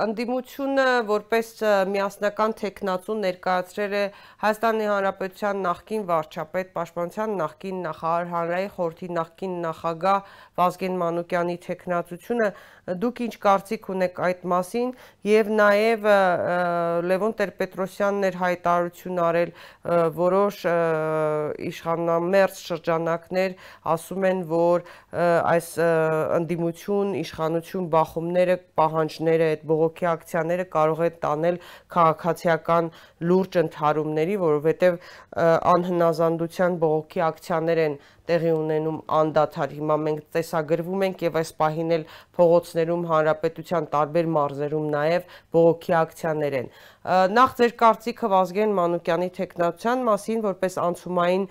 Անդիմությունը որպես միասնական տեխնացուն ներկայացրել է Հայաստանի Հանրապետության նախկին վարչապետ, պաշտպանության նախկին նախարար, հանրային խորհրդի նախկին նախագահ Վազգեն Մանուկյանի տեխնացությունը։ Դուք ինչ կարծիք ունեք այդ մասին եւ նաեւ Լևոն Տեր-Պետրոսյանն էր հայտարարություն արել որոշ իշխանամերձ շրջանակներ ասում են, որ այս անդիմություն, իշխանություն բախումները, պահանջները այդ բողոք բողոքի ակցիաները կարող են տանել քաղաքացիական լուրջ ընդհարումների, որովհետև անհնազանդության բողոքի ակցիաներ են տեղի ունենում անդադար։ Հիմա մենք տեսագրվում ենք եւ այս պահին էլ փողոցներում հանրապետության տարբեր մարզերում նաեւ բողոքի ակցիաներ են։ Նախ ձեր կարծիքը Վազգեն Մանուկյանի տեխնացիան մասին, որպես անցումային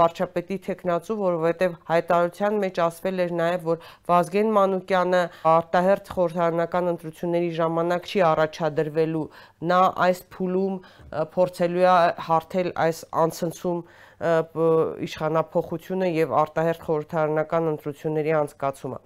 վարչապետի տեխնացու, որովհետեւ հայտարարության մեջ ասվել էր նաեւ, որ Վազգեն Մանուկյանը արտահերթ խորհրդարանական ընտրությունների ժամանակ չի առաջադրվելու։ Նա այս փուլում փորձելու է հարթել այս անցնցում իշխանապողություն աջակցությունը եւ արտահերթ խորհրդարանական ընտրությունների անցկացումը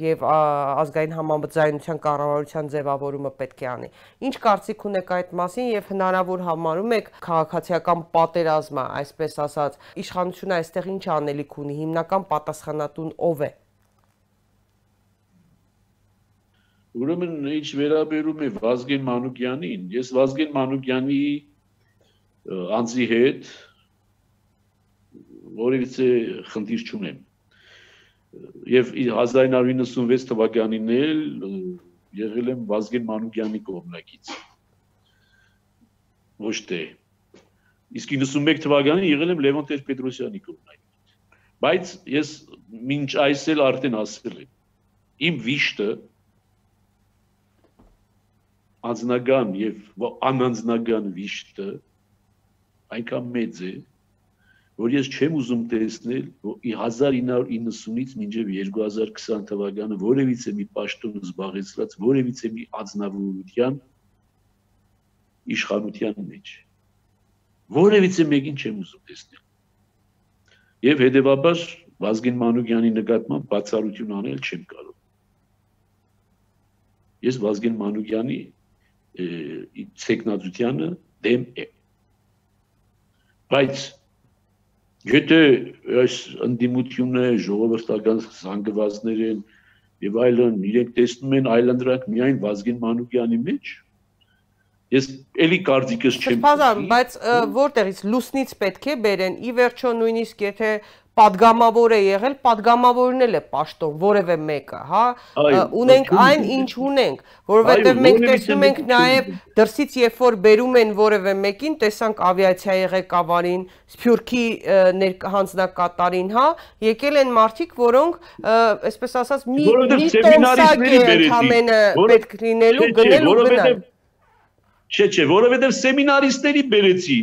եւ ազգային համաձայնության կառավարության ձևավորումը պետք է անի։ Ինչ կարծիք ունեք այդ մասին եւ հնարավոր համարում եք քաղաքացիական պատերազմը, այսպես ասած, իշխանությունը այստեղ ինչ անելիք ունի, հիմնական պատասխանատուն ով է։ Ուրեմն ինչ վերաբերում է Վազգեն Մանուկյանին, ես Վազգեն Մանուկյանի անձի հետ որևիցե խնդիր չունեմ։ Եվ 1996 թվականին էլ եղել եմ Վազգեն Մանուկյանի կողմնակից։ Ոչ թե։ Իսկ 91 թվականին եղել եմ Լևոն Տեր-Պետրոսյանի կողմնակից։ Բայց ես մինչ այս էլ արդեն ասել եմ։ Իմ վիշտը անձնական եւ անանձնական վիշտը այնքան մեծ է, որ որ ես չեմ ուզում տեսնել 1990-ից մինչև 2020 թվականը որևիցե մի պաշտոն զբաղեցրած որևիցե մի ազնվորության իշխանության մեջ որևիցե մեկին չեմ ուզում տեսնել եւ հետեւաբար Վազգեն Մանուկյանի նկատմամբ բացառություն անել չեմ կարող ես Վազգեն Մանուկյանի ցեկնածությանը դեմ եմ բայց Եթե այս ընդդիմությունները ժողովրդական զանգվածներ են եւ այլն իրենք տեսնում են այլանդրանք միայն Վազգեն Մանուկյանի մեջ, ես էլի կարծիքս չեմ։ Բազան, բայց որտեղից լուսնից պետք է բերեն։ Ի վերջո նույնիսկ եթե падգամավոր է եղել, падգամավորն էլ է պաշտոն, որևէ մեկը, հա, ունենք այն, ինչ ունենք, որովհետև մենք տեսնում ենք նաև դրսից երբ որ բերում են որևէ մեկին, տեսանք ավիացիայի ղեկավարին, Սփյուռքի հանձնակատարին, հա, եկել են մարդիկ, որոնք, այսպես ասած, մի մի տոմսակ է ընդամենը պետք լինելու գնել ու գնալ։ Չէ, չէ, որովհետև սեմինարիստների բերեցի,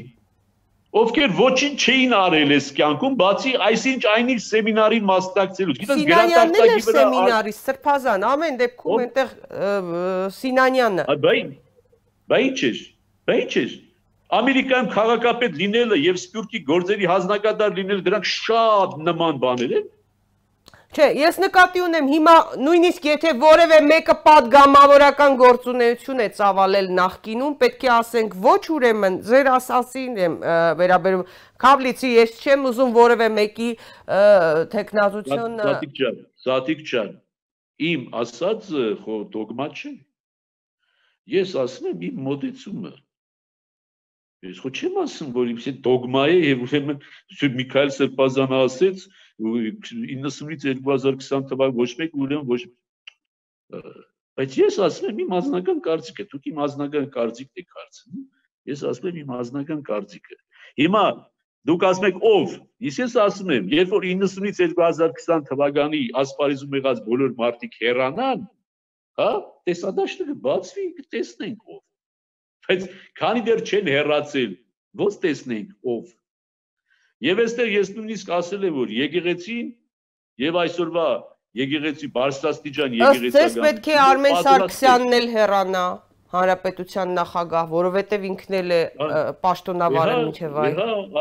ովքեր ոչինչ չէին արել այս կյանքում, բացի այսինչ այնինչ սեմինարին մասնակցելուց։ Գիտես, գրատախտակի վրա սեմինարի սրբազան, ամեն դեպքում այնտեղ Սինանյանը։ Բայ բայ ի՞նչ է։ Բայ ի՞նչ է։ Ամերիկայում քաղաքապետ լինելը եւ սպյուրքի գործերի հանձնակատար լինելը դրանք շատ նման բաներ են։ Չէ, ես նկատի ունեմ հիմա նույնիսկ եթե որևէ մեկը падգամավորական գործունեություն է ծավալել նախկինում, պետք է ասենք ոչ ուրեմն ձեր ասասին եմ վերաբերում Քավլիցի ես չեմ ուզում որևէ մեկի թեկնածությունը Սատիկ ջան, Սատիկ ջան, իմ ասած խո դոգմա չէ։ Ես ասում եմ իմ մոտեցումը։ Ես խո չեմ ասում, որ իմ դոգմա է եւ ուրեմն Միքայել Սրբազանը ասեց 90-ից 2020 թվականին ոչ մեկ ուրեմն ոչ բայց ես ասում եմ իմ անձնական կարծիքը դուք իմ անձնական կարծիքն եք հարցնում ես ասում եմ իմ անձնական կարծիքը հիմա դուք ասում եք ով ես ես ասում եմ երբ որ 90-ից 2020 թվականի ասպարեզում եղած բոլոր մարդիկ հեռանան հա տեսադաշտը կբացվի կտեսնենք ով բայց քանի դեռ չեն հեռացել ո՞նց տեսնենք ով Եվ այստեղ ես նույնիսկ ասել եմ, որ եկեղեցին եւ այսօրվա եկեղեցի բարձրաստիճան եկեղեցի Ըստ ես պետք է Արմեն Սարգսյանն էլ հեռանա հանրապետության նախագահ, որովհետև ինքն էլ է պաշտոնավար է միջև այ։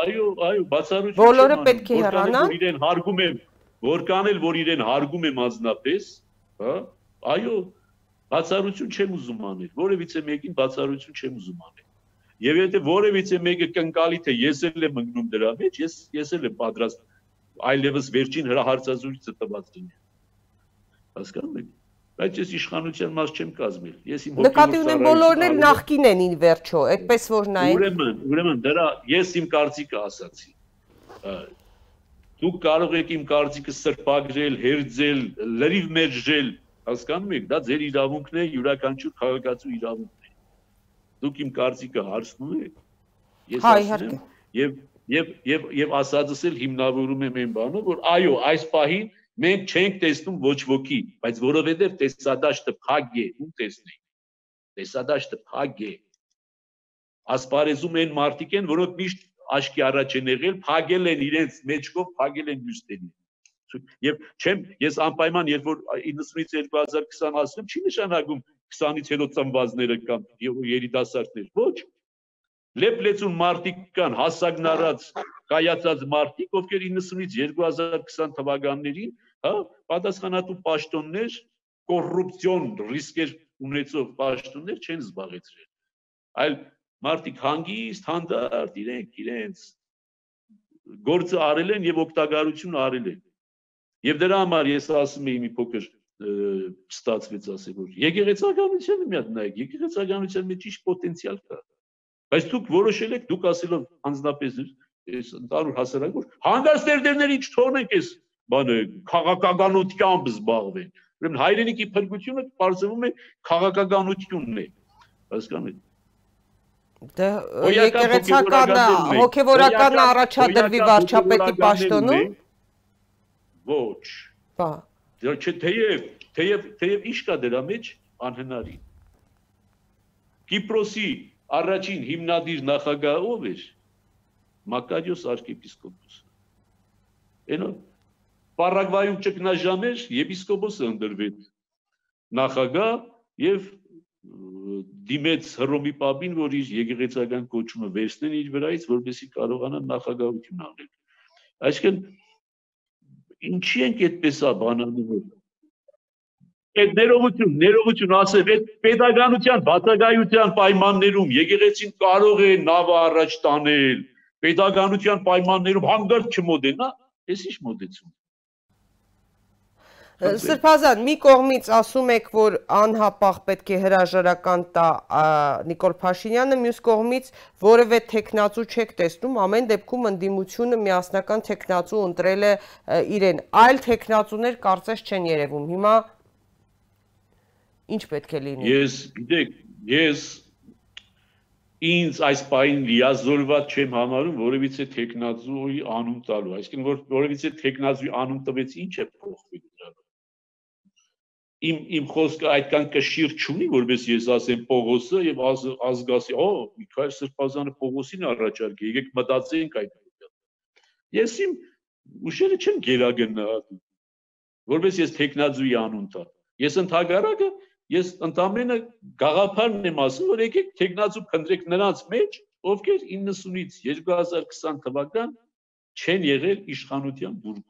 Այո, այո, բացառություն։ Բոլորը պետք է հեռանան։ Իրեն հարգում եմ, որքան էլ որ իրեն հարգում եմ անznապես, հա, այո, բացառություն չեմ ուզում անել, որևիցե մեկին բացառություն չեմ ուզում անել։ Եվ եթե որևիցե մեկը կնկալի թե ես էլ եմ ընկնում դրա մեջ, ես ես էլ եմ պատրաստ այլևս վերջին հրահարցազրույցը տված լինի։ Հասկանում եք։ Բայց ես իշխանության մաս չեմ կազմել։ Ես իմ Նկատի ունեմ բոլորն էլ նախքին են ին վերջո, այդպես որ նայեք։ Ուրեմն, ուրեմն դրա ես իմ կարծիքը ասացի։ Դուք կարող եք իմ կարծիքը սրբագրել, հերձել, լրիվ մեջրել, հասկանում եք, դա ձեր իրավունքն է, յուրաքանչյուր քաղաքացու իրավունքն է Դուք իմ կարծիքը հարցնում եք։ Ես հա, ասում եմ եւ եւ եւ եւ ասածս էլ հիմնավորում եմ այն բանով, որ այո, այս պահին մենք չենք տեսնում ոչ ոքի, բայց որովհետեւ տեսադաշտը փակ է, ու տեսնենք։ Տեսադաշտը փակ է։ Ասպարեզում են մարդիկ են, որոնք միշտ աշկի առաջ են եղել, փակել են իրենց մեջքով, փակել են մյուսներին եւ չեմ ես անպայման երբ որ 90-ից 2020 ասում չի նշանակում 20-ից հետո ծնվածները կամ երիտասարդներ, ոչ։ Լեփլեցուն մարտիկ կան, հասագնարած, կայացած մարտիկ, ովքեր 90-ից 2020 թվականներին, հա, պատասխանատու պաշտոններ, կոռուպցիոն ռիսկեր ունեցող պաշտոններ չեն զբաղեցրել։ Այլ մարտիկ հանգիստ, հանդարտ իրենք իրենց գործը արել են եւ օգտակարություն արել են։ Եվ դրա համար ես ասում եի մի փոքր ստացվեց ասեմ որ եկեղեցականությունը մի հատ նայեք եկեղեցականության մեջ ինչ պոտենցիալ կա բայց դուք որոշել եք դուք ասելով անձնապես այս ընդառու հասարակ որ հանդարտ դերդերները ինչ թողնենք այս բանը քաղաքականությամբ զբաղվեն ուրեմն հայրենիքի փրկությունը բարձվում է քաղաքականությունն է հասկանու Դե եկեղեցականը հոգևորականը առաջադրվի վարչապետի պաշտոնում։ Ոչ։ Բա Դա դե չէ թեև թեև թեև ինչ կա դրա մեջ անհնարին։ Կիպրոսի առաջին հիմնադիր նախագահը ով էր։ Մակարիոս arczepiskopos։ Այնո Պարագվայում ճգնաժամեր եպիսկոպոսը ընդրվեց նախագահ եւ դիմեց հռոմի պապին, որ իր եկեղեցական կոչումը վերցնեն իր վրայից, որպեսզի կարողանան նախագահություն անել։ Այսինքն ինչի ենք այդպես է բանանում այդ ներողություն, ներողություն ասել, այդ pedagogical բացակայության պայմաններում եկեղեցին կարող է նավը առաջ տանել, pedagogical պայմաններում հանգարտ չմոդենա, հա, ես ի՞նչ մոդեցում։ Սրբազան, մի կողմից ասում եք, որ անհապաղ պետք է հրաժարական տա Նիկոլ Փաշինյանը, մյուս կողմից որևէ տեխնացու չեք տեսնում, ամեն դեպքում ընդդիմությունը միասնական տեխնացու ընտրել է իրեն։ Այլ տեխնացուներ կարծես չեն երևում։ Հիմա ինչ պետք է լինի։ Ես գիտեք, ես ինձ այս պահին լիազորված չեմ համարում որևիցե տեխնազուի անուն տալու այսինքն որ որևիցե տեխնազուի անուն տվեց ինչ է փոխ իմ իմ խոսքը այդքան կշիռ չունի, որպես ես ասեմ Պողոսը եւ ազ, ազգասի, օ, Միքայել Սրբազանը Պողոսին առաջարկի, եկեք մտածենք այդ մասին։ Ես իմ ուշերը չեմ գերագնահատում, որպես ես տեխնազուի անուն տա։ Ես ընդհանրակը ես ընդամենը գաղափարն եմ ասում, որ եկեք տեխնազու քնդրեք նրանց մեջ, ովքեր 90-ից 2020 թվական չեն եղել իշխանության բուրգում